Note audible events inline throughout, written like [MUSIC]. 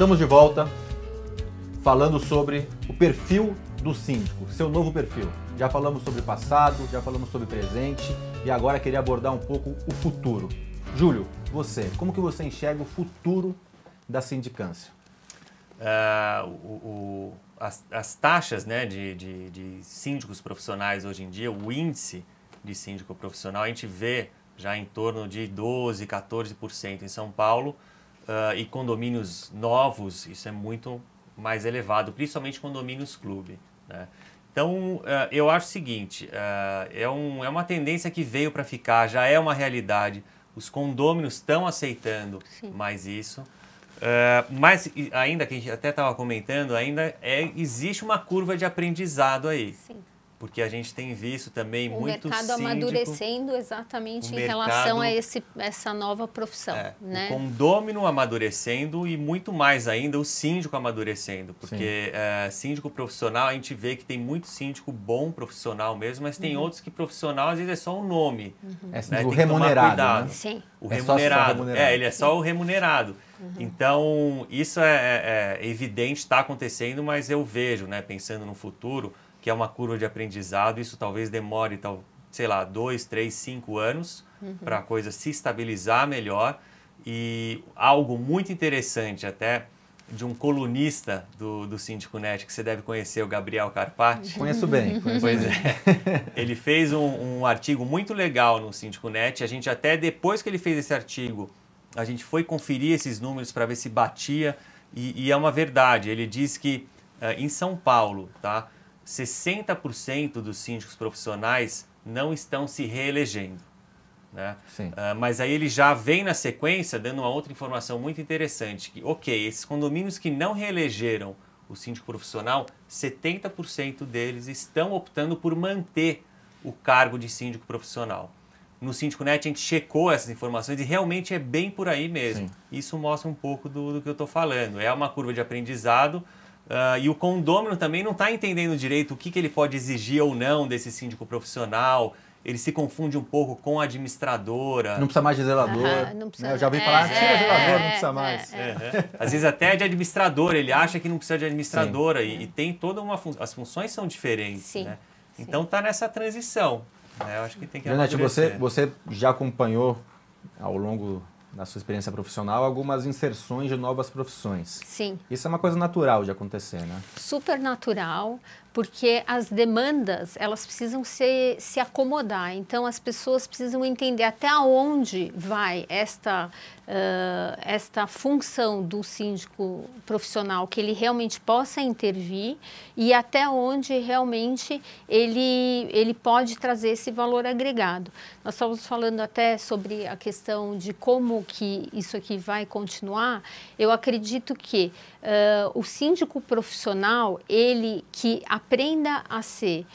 Estamos de volta falando sobre o perfil do síndico, seu novo perfil. Já falamos sobre passado, já falamos sobre presente e agora queria abordar um pouco o futuro. Júlio, você, como que você enxerga o futuro da sindicância? Uh, o, o, as, as, taxas né, de, de, de síndicos profissionais hoje em dia, o índice de síndico profissional, a gente vê já em torno de 12, 14% em São Paulo uh, e condomínios novos, isso é muito mais elevado, principalmente condomínios clube. Né? Então, uh, eu acho o seguinte: uh, é, um, é uma tendência que veio para ficar, já é uma realidade. Os condôminos estão aceitando Sim. mais isso. Uh, mas ainda que a gente até estava comentando, ainda é, existe uma curva de aprendizado aí. Sim porque a gente tem visto também o muito mercado síndico, amadurecendo exatamente em mercado, relação a esse, essa nova profissão. É, né? O condômino amadurecendo e muito mais ainda o síndico amadurecendo, porque é, síndico profissional a gente vê que tem muito síndico bom profissional mesmo, mas tem uhum. outros que profissional às vezes é só um nome. Uhum. É né? É, o remunerado. Né? Sim. O é remunerado. remunerado. É, ele é só o remunerado. Uhum. Então, isso é, é, é evidente, está acontecendo, mas eu vejo, né, pensando no futuro, que é uma curva de aprendizado. Isso talvez demore, tal, sei lá, dois, três, cinco anos uhum. para a coisa se estabilizar melhor. E algo muito interessante, até de um colunista do, do Síndico Net, que você deve conhecer, o Gabriel Carpati. Conheço bem. [LAUGHS] Conheço pois bem. é. Ele fez um, um, artigo muito legal no Síndico Net. A gente até, depois que ele fez esse artigo, a gente foi conferir esses números para ver se batia. E, e, é uma verdade. Ele diz que uh, em São Paulo, tá? 60% dos síndicos profissionais não estão se reelegendo. Né? Uh, mas aí ele já vem na sequência dando uma outra informação muito interessante, que, ok, esses condomínios que não reelegeram o síndico profissional, 70% deles estão optando por manter o cargo de síndico profissional. No Síndico Net a gente checou essas informações e realmente é bem por aí mesmo. Sim. Isso mostra um pouco do, do que eu estou falando. É uma curva de aprendizado, Uh, e o condômino também não está entendendo direito o que, que ele pode exigir ou não desse síndico profissional. Ele se confunde um pouco com a administradora. Não precisa mais de zelador. Né? não precisa, né? Eu já ouvi ah, é, falar, tira zelador, é, não precisa mais. É, é. Às vezes até de administrador, ele acha que não precisa de administradora. E, e, tem toda uma função. As funções são diferentes. Sim. Né? Sim. Então está nessa transição. Né? Eu acho que tem que Janete, você, você já acompanhou ao longo na sua experiência profissional, algumas inserções de novas profissões. Sim. Isso é uma coisa natural de acontecer, né? Super natural, porque as demandas elas precisam se, se acomodar. Então as pessoas precisam entender até onde vai esta uh, esta função do síndico profissional que ele realmente possa intervir e até onde realmente ele ele pode trazer esse valor agregado. Nós estávamos falando até sobre a questão de como que isso aqui vai continuar. Eu acredito que uh, o síndico profissional ele que a aprenda a ser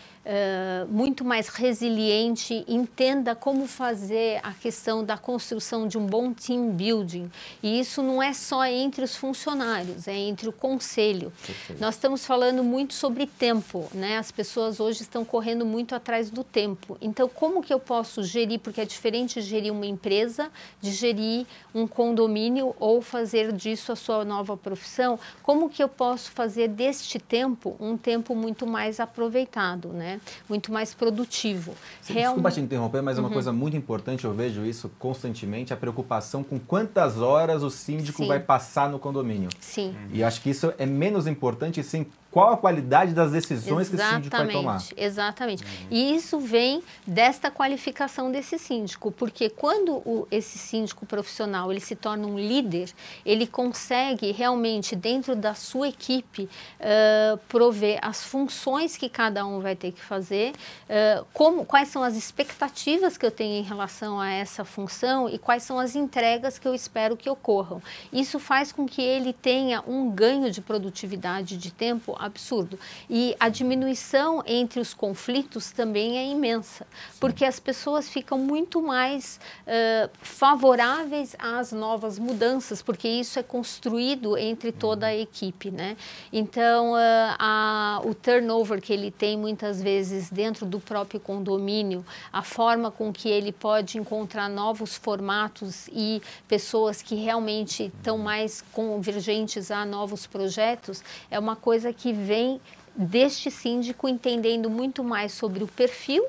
muito mais resiliente, entenda como fazer a questão da construção de um bom team building. E isso não é só entre os funcionários, é entre o conselho. Perfeito. Nós estamos falando muito sobre tempo, né? As pessoas hoje estão correndo muito atrás do tempo. Então, como que eu posso gerir? Porque é diferente gerir uma empresa, de gerir um condomínio ou fazer disso a sua nova profissão. Como que eu posso fazer deste tempo um tempo muito mais aproveitado, né? Muito mais produtivo. Sim, Real... Desculpa te interromper, mas é uhum. uma coisa muito importante, eu vejo isso constantemente, a preocupação com quantas horas o síndico Sim. vai passar no condomínio. Sim. E acho que isso é menos importante, sim, qual a qualidade das decisões exatamente, que o síndico vai tomar. Exatamente. Uhum. E isso vem desta qualificação desse síndico, porque quando o, esse síndico profissional ele se torna um líder, ele consegue realmente, dentro da sua equipe, uh, prover as funções que cada um vai ter que fazer, uh, como, quais são as expectativas que eu tenho em relação a essa função e quais são as entregas que eu espero que ocorram. Isso faz com que ele tenha um ganho de produtividade de tempo absurdo. E a diminuição entre os conflitos também é imensa, Sim. porque as pessoas ficam muito mais uh, favoráveis às novas mudanças, porque isso é construído entre toda a uhum. equipe, né? Então, uh, a, o turnover que ele tem muitas vezes dentro do próprio condomínio, a forma com que ele pode encontrar novos formatos e pessoas que realmente estão uhum. mais convergentes a novos projetos, é uma coisa que vem deste síndico entendendo muito mais sobre o perfil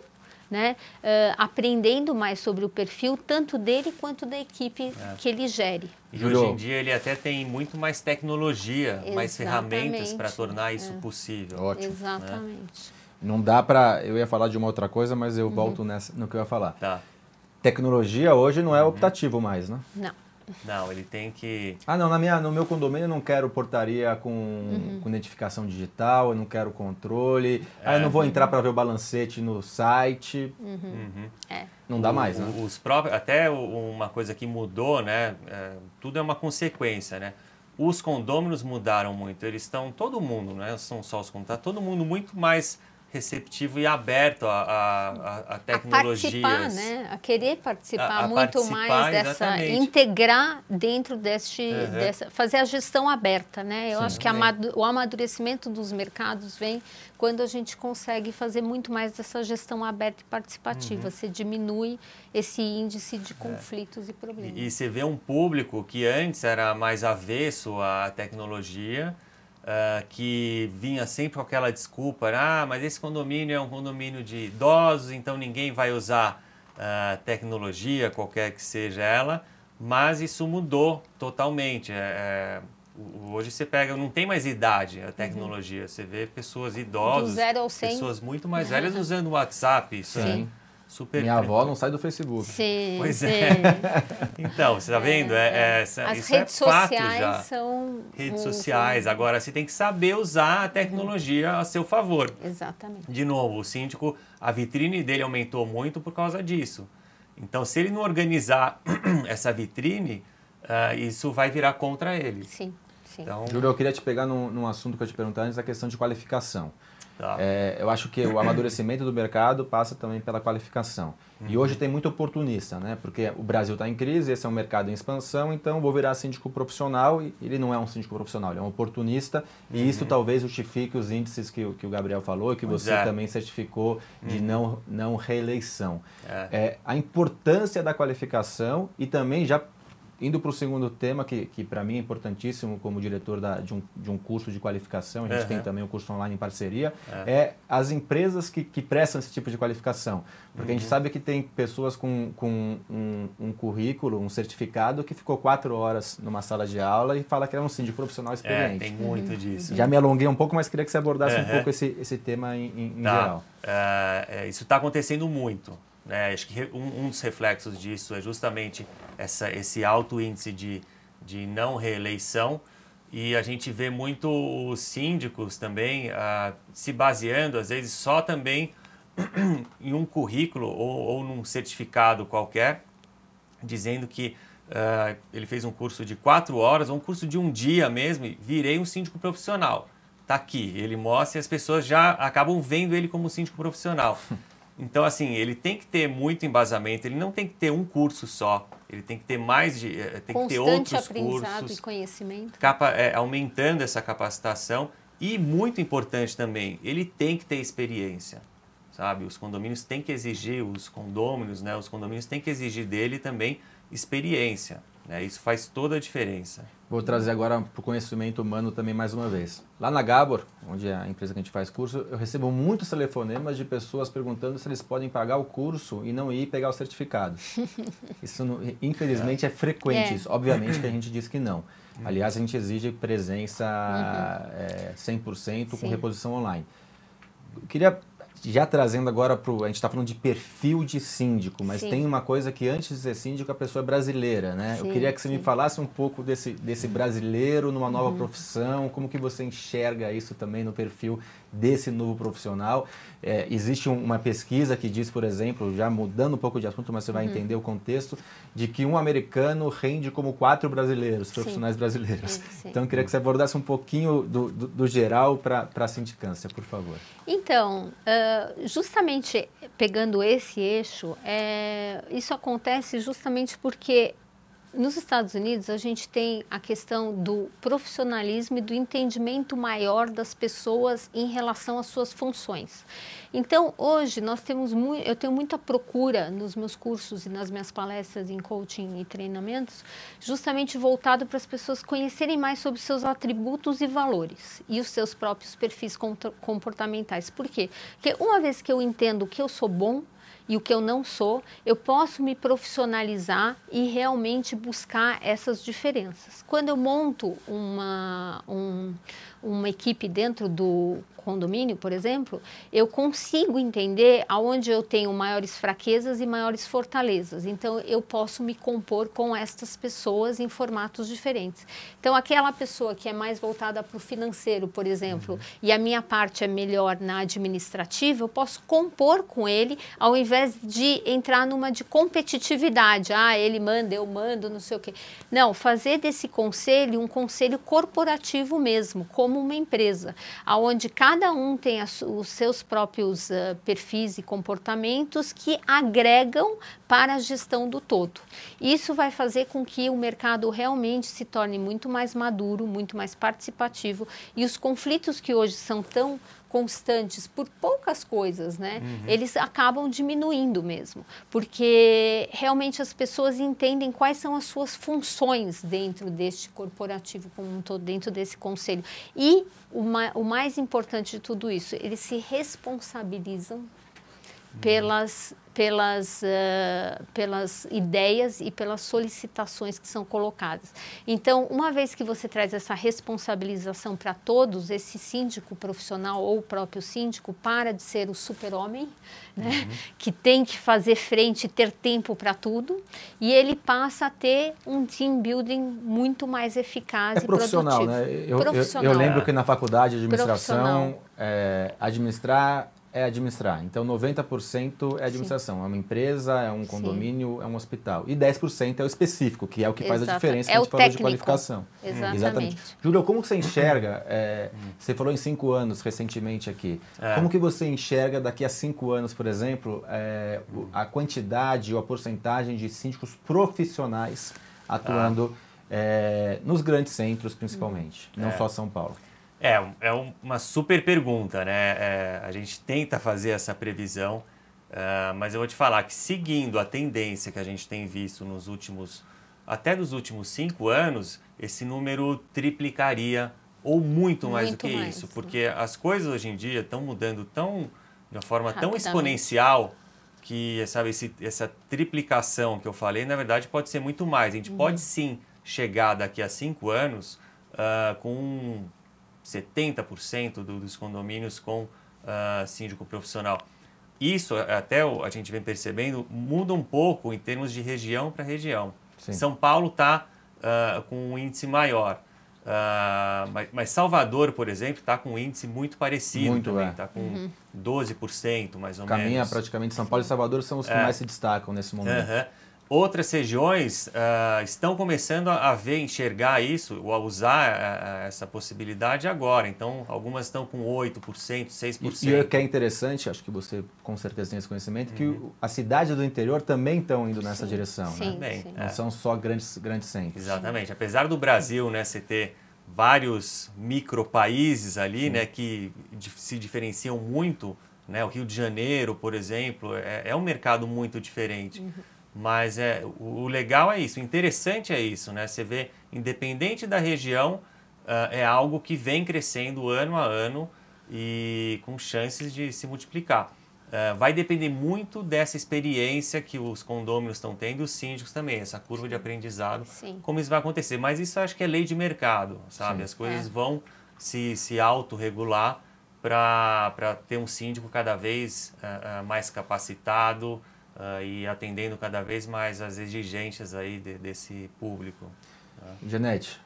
né, uh, aprendendo mais sobre o perfil, tanto dele quanto da equipe é. que ele gere. E hoje em dia ele até tem muito mais tecnologia, Exatamente. mais ferramentas para tornar isso é. possível. Né? Ótimo. Né? Exatamente. Né? Não dá para. Eu ia falar de uma outra coisa, mas eu uhum. volto nessa, no que eu ia falar. Tá. Tecnologia hoje não é optativo mais, né? Não. Não, ele tem que. Ah, não, na minha, no meu condomínio eu não quero portaria com, uhum. com identificação digital, eu não quero controle, é, aí eu é. não vou entrar uhum. para ver o balancete no site. Uhum. Uhum. É. Não dá mais, né? Os próprios, até uma coisa que mudou, né? É, tudo é uma consequência, né? Os condôminos mudaram muito, eles estão, todo mundo, né? São só os condôminos, tá todo mundo muito mais receptivo e aberto à, tecnologia, tecnologias. A participar, né? A querer participar a, muito participar, mais dessa... Exatamente. Integrar dentro deste... Uhum. Dessa, fazer a gestão aberta, né? Eu Sim, acho que o amadurecimento dos mercados vem quando a gente consegue fazer muito mais dessa gestão aberta e participativa. Uhum. Você diminui esse índice de conflitos é. e problemas. E, e você vê um público que antes era mais avesso à tecnologia uh, que vinha sempre com aquela desculpa, ah, mas esse condomínio é um condomínio de idosos, então ninguém vai usar uh, tecnologia, qualquer que seja ela, mas isso mudou totalmente. É, é hoje você pega, não tem mais idade a uhum. tecnologia, uhum. você vê pessoas idosas, pessoas muito mais velhas usando o WhatsApp, isso é Sim. É, Super Minha avó não sai do Facebook. Sim. Pois sim. é. [LAUGHS] Então, você está vendo? É, é, é, As é redes sociais são. Redes sociais. Agora, você tem que saber usar a tecnologia uhum. a seu favor. Exatamente. De novo, o síndico, a vitrine dele aumentou muito por causa disso. Então, se ele não organizar [CLEARS THROAT] essa vitrine, uh, isso vai virar contra ele. Sim. Sim. Então... Júlio, eu queria te pegar num, num assunto que eu te perguntar antes, a questão de qualificação. Tá. É, eu acho que o amadurecimento do mercado passa também pela qualificação. Uhum. E hoje tem muito oportunista, né? Porque o Brasil está em crise, esse é um mercado em expansão, então vou virar síndico profissional e ele não é um síndico profissional, ele é um oportunista uhum. e isso uhum. talvez justifique os índices que, que o Gabriel falou e que você é. também certificou de uhum. não, não reeleição. É. é a importância da qualificação e também já Indo para o segundo tema, que, que para mim é importantíssimo como diretor da, de, um, de um curso de qualificação, a gente uhum. tem também o um curso online em parceria, uhum. é as empresas que, que prestam esse tipo de qualificação. Porque uhum. a gente uhum. sabe que tem pessoas com, com um, um, currículo, um certificado, que ficou quatro horas numa sala de aula e fala que é um síndico profissional é, experiente. É, tem muito uhum. disso. Já me alonguei um pouco, mas queria que você abordasse um pouco esse, esse tema em, em, tá. geral. Uh, isso está acontecendo muito. Né? Acho que um, um, dos reflexos disso é justamente essa, esse alto índice de, de não reeleição. E a gente vê muito os síndicos também ah, se baseando, às vezes, só também [CLEARS THROAT] em um currículo ou, ou num certificado qualquer, dizendo que Uh, ele fez um curso de quatro horas, um curso de um dia mesmo, e virei um síndico profissional. Está aqui, ele mostra e as pessoas já acabam vendo ele como síndico profissional. [LAUGHS] Então, assim, ele tem que ter muito embasamento, ele não tem que ter um curso só, ele tem que ter mais de. Eh, tem Constante que ter outros aprendizado cursos. e conhecimento. Capa, é, aumentando essa capacitação. E, muito importante também, ele tem que ter experiência. Sabe? Os condomínios têm que exigir, os condôminos, né? Os condomínios têm que exigir dele também experiência. Né? Isso faz toda a diferença. Vou trazer agora para o conhecimento humano também mais uma vez. Lá na Gabor, onde é a empresa que a gente faz curso, eu recebo muitos telefonemas de pessoas perguntando se eles podem pagar o curso e não ir pegar o certificado. [LAUGHS] Isso, infelizmente, é, frequente. É. Isso. Obviamente que a gente diz que não. Aliás, a gente exige presença uhum. é, eh, 100% Sim. com reposição online. Eu queria já trazendo agora para A gente está falando de perfil de síndico, mas sim. tem uma coisa que antes de ser síndico a pessoa é brasileira, né? Sim, eu queria que você sim. me falasse um pouco desse, desse brasileiro numa nova uhum. profissão, como que você enxerga isso também no perfil desse novo profissional. É, existe uma pesquisa que diz, por exemplo, já mudando um pouco de assunto, mas você vai uhum. entender o contexto, de que um americano rende como quatro brasileiros, profissionais sim. brasileiros. Sim, sim. Então, eu queria que você abordasse um pouquinho do, do, do geral para a sindicância, por favor. Então, uh, justamente pegando esse eixo, é, isso acontece justamente porque nos Estados Unidos, a gente tem a questão do profissionalismo e do entendimento maior das pessoas em relação às suas funções. Então, hoje, nós temos muito, eu tenho muita procura nos meus cursos e nas minhas palestras em coaching e treinamentos, justamente voltado para as pessoas conhecerem mais sobre seus atributos e valores e os seus próprios perfis comportamentais. Por quê? Porque uma vez que eu entendo que eu sou bom, e o que eu não sou, eu posso me profissionalizar e realmente buscar essas diferenças. Quando eu monto uma, um, uma equipe dentro do condomínio, por exemplo, eu consigo entender aonde eu tenho maiores fraquezas e maiores fortalezas. Então, eu posso me compor com estas pessoas em formatos diferentes. Então, aquela pessoa que é mais voltada para o financeiro, por exemplo, uhum. e a minha parte é melhor na administrativa, eu posso compor com ele, ao invés de entrar numa de competitividade. Ah, ele manda, eu mando, não sei o quê. Não, fazer desse conselho um conselho corporativo mesmo, com como uma empresa, aonde cada um tem as, os seus próprios uh, perfis e comportamentos que agregam para a gestão do todo. Isso vai fazer com que o mercado realmente se torne muito mais maduro, muito mais participativo e os conflitos que hoje são tão constantes por poucas coisas, né? Uhum. Eles acabam diminuindo mesmo, porque realmente as pessoas entendem quais são as suas funções dentro deste corporativo como um todo, dentro desse conselho. E o, ma o mais importante de tudo isso, eles se responsabilizam pelas, pelas, uh, pelas ideias e pelas solicitações que são colocadas. Então, uma vez que você traz essa responsabilização para todos, esse síndico profissional ou o próprio síndico para de ser o super-homem, né? uhum. que tem que fazer frente e ter tempo para tudo, e ele passa a ter um team building muito mais eficaz é e profissional, produtivo. Né? Eu, profissional. Eu, eu lembro que na faculdade de administração, é, administrar é administrar. Então, 90% é administração. Sim. É uma empresa, é um condomínio, Sim. é um hospital. E 10% é o específico, que é o que faz a diferença é o quando a gente técnico. de qualificação. Exatamente. Exatamente. Júlio, como você enxerga, é, você falou em cinco anos recentemente aqui, é. como que você enxerga daqui a cinco anos, por exemplo, é, a quantidade ou a porcentagem de síndicos profissionais atuando ah. É, nos grandes centros, principalmente, hum. não é. só São Paulo? É, é uma super pergunta, né? É, a gente tenta fazer essa previsão, uh, mas eu vou te falar que seguindo a tendência que a gente tem visto nos últimos, até nos últimos cinco anos, esse número triplicaria ou muito mais muito do que mais. isso, né? porque as coisas hoje em dia estão mudando tão de uma forma tão exponencial que sabe esse, essa triplicação que eu falei, na verdade pode ser muito mais. A gente uhum. pode sim chegar daqui a cinco anos uh, com 70% do, dos condomínios com uh, síndico profissional. Isso, é, até a gente vem percebendo, muda um pouco em termos de região para região. Sim. São Paulo está uh, ah, com um índice maior. Uh, ah, mas, mas, Salvador, por exemplo, está com um índice muito parecido muito, também, está é. Tá com uhum. 12% mais ou Caminha menos. Caminha praticamente São Paulo e Salvador são os que é. mais se destacam nesse momento. Uhum. Outras regiões uh, estão começando a ver, enxergar isso, ou a usar uh, essa possibilidade agora. Então, algumas estão com 8%, 6%. E, e o que é interessante, acho que você com certeza tem esse conhecimento, uhum. que as cidades do interior também estão indo nessa sim. direção. Né? Sim, né? Bem, sim. É. Não é. são só grandes, grandes centros. Exatamente. Apesar do Brasil né, você ter vários micro países ali né, que se diferenciam muito, né? o Rio de Janeiro, por exemplo, é, é um mercado muito diferente. Uhum. Mas é, o legal é isso, o interessante é isso, né? Você vê, independente da região, ah, é algo que vem crescendo ano a ano e com chances de se multiplicar. Ah, vai depender muito dessa experiência que os condôminos estão tendo, os síndicos também, essa curva de aprendizado, Sim. como isso vai acontecer. Mas isso acho que é lei de mercado, sabe? Sim. As coisas é. vão se, se autorregular para ter um síndico cada vez ah, mais capacitado, uh, e atendendo cada vez mais as exigências aí de, desse público. Né? Janete,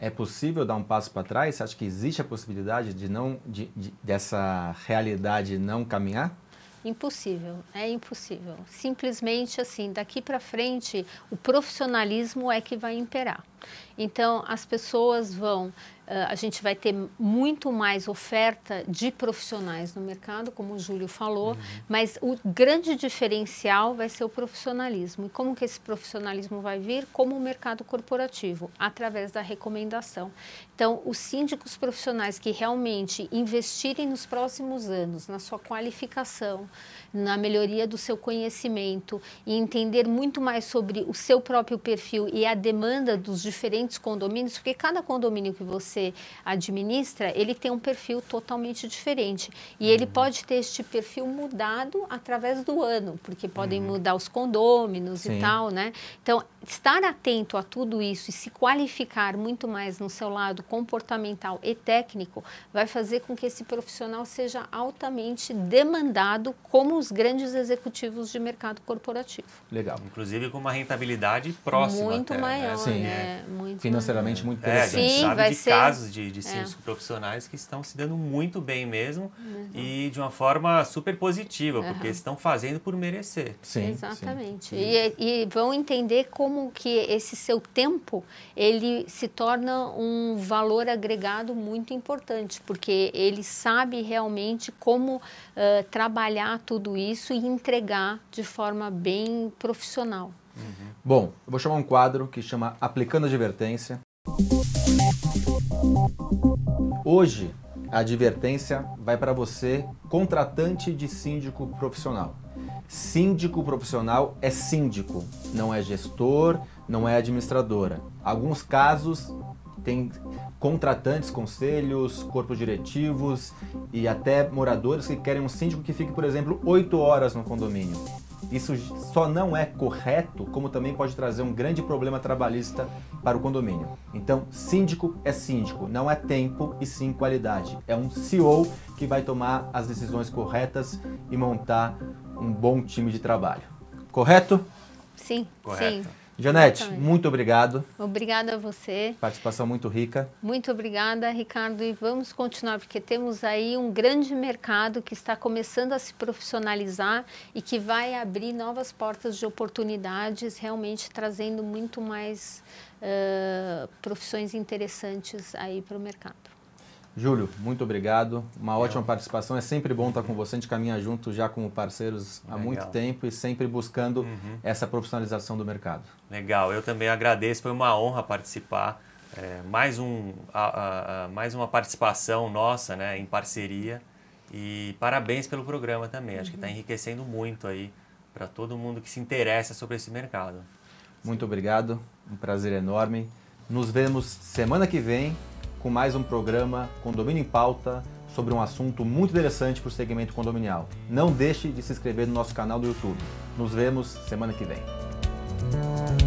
é possível dar um passo para trás? Você acha que existe a possibilidade de não de, de, dessa realidade não caminhar? Impossível, é impossível. Simplesmente assim, daqui para frente, o profissionalismo é que vai imperar. Então, as pessoas vão ah, a gente vai ter muito mais oferta de profissionais no mercado, como o Júlio falou, uhum. mas o grande diferencial vai ser o profissionalismo. E como que esse profissionalismo vai vir? Como o mercado corporativo, através da recomendação. Então, os síndicos profissionais que realmente investirem nos próximos anos na sua qualificação, na melhoria do seu conhecimento e entender muito mais sobre o seu próprio perfil e a demanda dos diferentes condomínios, porque cada condomínio que você você administra, ele tem um perfil totalmente diferente. E uhum. ele pode ter este perfil mudado através do ano, porque podem uhum. mudar os condôminos Sim. e tal, né? Então, estar atento a tudo isso e se qualificar muito mais no seu lado comportamental e técnico vai fazer com que esse profissional seja altamente demandado como os grandes executivos de mercado corporativo. Legal. Inclusive com uma rentabilidade próxima. Muito até, né? maior, né? Sim, Muito Financeiramente maior. muito interessante. É, Sim, vai ser casos de, de síndicos é. profissionais que estão se dando muito bem mesmo uhum. e de uma forma super positiva, uhum. porque estão fazendo por merecer. Sim, Exatamente. Sim. E, e, vão entender como que esse seu tempo, ele se torna um valor agregado muito importante, porque ele sabe realmente como uh, trabalhar tudo isso e entregar de forma bem profissional. Uhum. Bom, eu vou chamar um quadro que chama Aplicando Advertência. Hoje, a advertência vai para você, contratante de síndico profissional. Síndico profissional é síndico, não é gestor, não é administradora. Alguns casos tem contratantes, conselhos, corpos diretivos e até moradores que querem um síndico que fique, por exemplo, 8 horas no condomínio. Isso só não é correto, como também pode trazer um grande problema trabalhista para o condomínio. Então, síndico é síndico, não é tempo e sim qualidade. É um CEO que vai tomar as decisões corretas e montar um bom time de trabalho. Correto? Sim. Correto. Sim. Janete, Exatamente. muito obrigado. Obrigada a você. Participação muito rica. Muito obrigada, Ricardo. E vamos continuar, porque temos aí um grande mercado que está começando a se profissionalizar e que vai abrir novas portas de oportunidades, realmente trazendo muito mais uh, profissões interessantes aí para o mercado. Júlio, muito obrigado. Uma ótima participação. É sempre bom estar com você. A gente caminha junto já como parceiros há Legal. muito tempo e sempre buscando uhum. essa profissionalização do mercado. Legal, eu também agradeço. Foi uma honra participar. É, mais, um, a, a, mais uma participação nossa né, em parceria. E parabéns pelo programa também. Acho que está uhum. enriquecendo muito aí para todo mundo que se interessa sobre esse mercado. Muito obrigado. Um prazer enorme. Nos vemos semana que vem com mais um programa Condomínio em Pauta sobre um assunto muito interessante para o segmento condominial. Não deixe de se inscrever no nosso canal do YouTube. Nos vemos semana que vem.